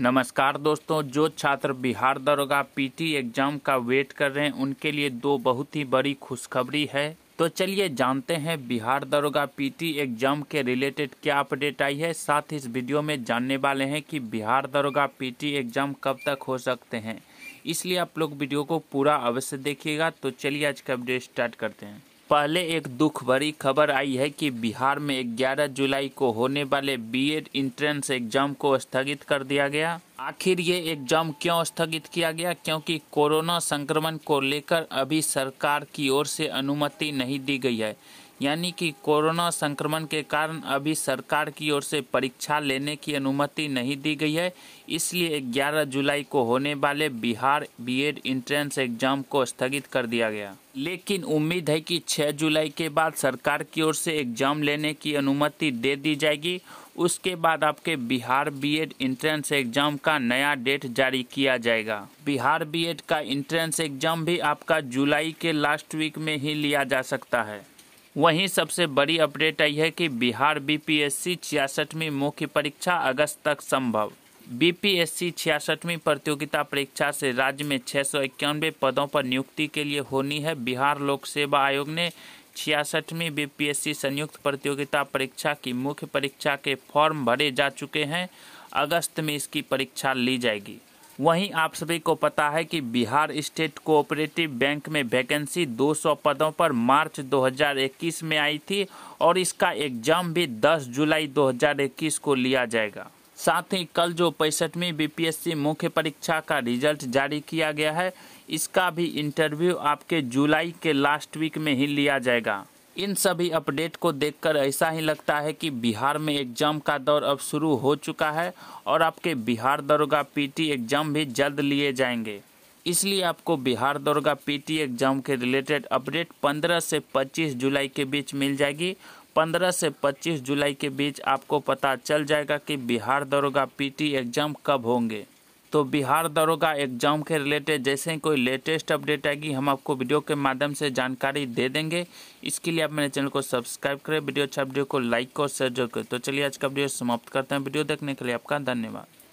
नमस्कार दोस्तों जो छात्र बिहार दरोगा पीटी एग्जाम का वेट कर रहे हैं उनके लिए दो बहुत ही बड़ी खुशखबरी है तो चलिए जानते हैं बिहार दरोगा पीटी एग्जाम के रिलेटेड क्या अपडेट आई है साथ इस वीडियो में जानने वाले हैं कि बिहार दरोगा पीटी एग्जाम कब तक हो सकते हैं इसलिए आप लोग वीडियो को पूरा अवश्य देखिएगा तो चलिए आज का अपडेट स्टार्ट करते हैं पहले एक दुख भरी खबर आई है कि बिहार में 11 जुलाई को होने वाले बीएड इंट्रेंस एग्जाम को स्थगित कर दिया गया आखिर ये एग्जाम क्यों स्थगित किया गया क्योंकि कोरोना संक्रमण को लेकर अभी सरकार की ओर से अनुमति नहीं दी गई है यानी कि कोरोना संक्रमण के कारण अभी सरकार की ओर से परीक्षा लेने की अनुमति नहीं दी गई है इसलिए 11 जुलाई को होने वाले बिहार बीएड इंट्रेंस एग्जाम को स्थगित कर दिया गया लेकिन उम्मीद है कि 6 जुलाई के बाद सरकार की ओर से एग्जाम लेने की अनुमति दे दी जाएगी उसके बाद आपके बिहार बीएड इंट्रेंस एग्जाम का नया डेट जारी किया जाएगा बिहार बीएड का इंट्रेंस एग्जाम भी आपका जुलाई के लास्ट वीक में ही लिया जा सकता है वहीं सबसे बड़ी अपडेट आई है कि बिहार बीपीएससी छियासठवीं मुख्य परीक्षा अगस्त तक संभव बीपीएससी छियासठवीं प्रतियोगिता परीक्षा से राज्य में छः सौ इक्यानवे पदों पर नियुक्ति के लिए होनी है बिहार लोक सेवा आयोग ने छियासठवीं बीपीएससी संयुक्त प्रतियोगिता परीक्षा की मुख्य परीक्षा के फॉर्म भरे जा चुके हैं अगस्त में इसकी परीक्षा ली जाएगी वहीं आप सभी को पता है कि बिहार स्टेट कोऑपरेटिव बैंक में वैकेंसी 200 पदों पर मार्च 2021 में आई थी और इसका एग्जाम भी 10 जुलाई 2021 को लिया जाएगा साथ ही कल जो पैंसठवीं बीपीएससी मुख्य परीक्षा का रिजल्ट जारी किया गया है इसका भी इंटरव्यू आपके जुलाई के लास्ट वीक में ही लिया जाएगा इन सभी अपडेट को देखकर ऐसा ही लगता है कि बिहार में एग्जाम का दौर अब शुरू हो चुका है और आपके बिहार दरोगा पीटी एग्जाम भी जल्द लिए जाएंगे इसलिए आपको बिहार दरोगा पीटी एग्जाम के रिलेटेड अपडेट 15 से 25 जुलाई के बीच मिल जाएगी 15 से 25 जुलाई के बीच आपको पता चल जाएगा कि बिहार दरोगा पीटी एग्जाम कब होंगे तो बिहार दरोगा एग्जाम के रिलेटेड जैसे ही कोई लेटेस्ट अपडेट आएगी हम आपको वीडियो के माध्यम से जानकारी दे देंगे इसके लिए आप मेरे चैनल को सब्सक्राइब करें वीडियो अच्छा वीडियो को लाइक और शेयर जरूर करें तो चलिए आज का वीडियो समाप्त करते हैं वीडियो देखने के लिए आपका धन्यवाद